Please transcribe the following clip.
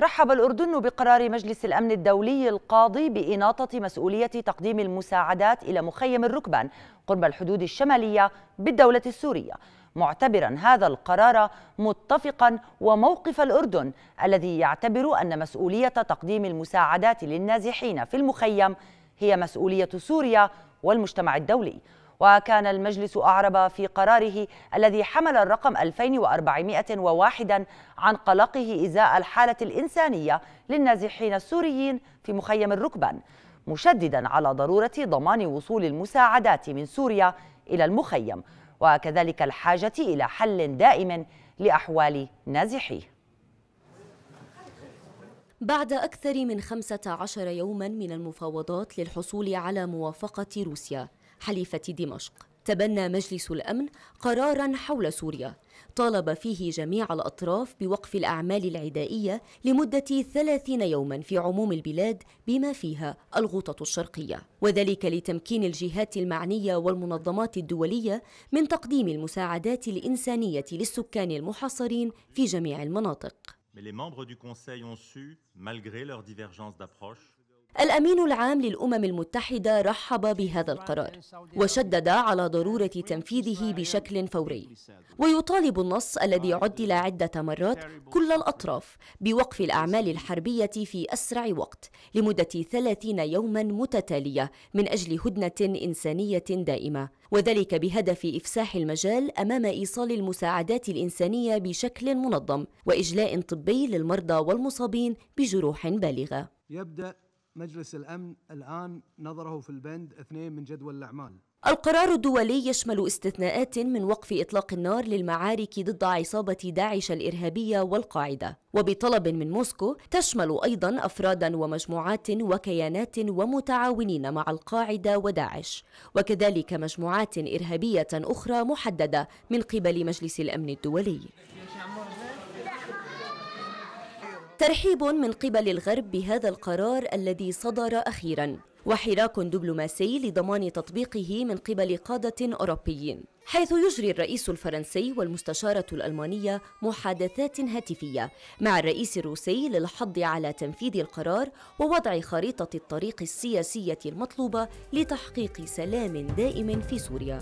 رحب الأردن بقرار مجلس الأمن الدولي القاضي بإناطة مسؤولية تقديم المساعدات إلى مخيم الركبان قرب الحدود الشمالية بالدولة السورية معتبرا هذا القرار متفقا وموقف الأردن الذي يعتبر أن مسؤولية تقديم المساعدات للنازحين في المخيم هي مسؤولية سوريا والمجتمع الدولي وكان المجلس أعرب في قراره الذي حمل الرقم 2401 عن قلقه إزاء الحالة الإنسانية للنازحين السوريين في مخيم الركبان مشددا على ضرورة ضمان وصول المساعدات من سوريا إلى المخيم وكذلك الحاجة إلى حل دائم لأحوال نازحيه بعد أكثر من 15 يوما من المفاوضات للحصول على موافقة روسيا حليفة دمشق تبنى مجلس الأمن قرارا حول سوريا طالب فيه جميع الأطراف بوقف الأعمال العدائية لمدة 30 يوما في عموم البلاد بما فيها الغوطة الشرقية وذلك لتمكين الجهات المعنية والمنظمات الدولية من تقديم المساعدات الإنسانية للسكان المحاصرين في جميع المناطق Mais les membres du Conseil ont su, malgré leurs divergences d'approche, الأمين العام للأمم المتحدة رحب بهذا القرار وشدد على ضرورة تنفيذه بشكل فوري ويطالب النص الذي عدل عدة مرات كل الأطراف بوقف الأعمال الحربية في أسرع وقت لمدة 30 يوما متتالية من أجل هدنة إنسانية دائمة وذلك بهدف إفساح المجال أمام إيصال المساعدات الإنسانية بشكل منظم وإجلاء طبي للمرضى والمصابين بجروح بالغة يبدأ مجلس الأمن الآن نظره في البند اثنين من جدول الأعمال القرار الدولي يشمل استثناءات من وقف إطلاق النار للمعارك ضد عصابة داعش الإرهابية والقاعدة وبطلب من موسكو تشمل أيضا أفرادا ومجموعات وكيانات ومتعاونين مع القاعدة وداعش وكذلك مجموعات إرهابية أخرى محددة من قبل مجلس الأمن الدولي ترحيب من قبل الغرب بهذا القرار الذي صدر أخيراً وحراك دبلوماسي لضمان تطبيقه من قبل قادة أوروبيين حيث يجري الرئيس الفرنسي والمستشارة الألمانية محادثات هاتفية مع الرئيس الروسي للحض على تنفيذ القرار ووضع خريطة الطريق السياسية المطلوبة لتحقيق سلام دائم في سوريا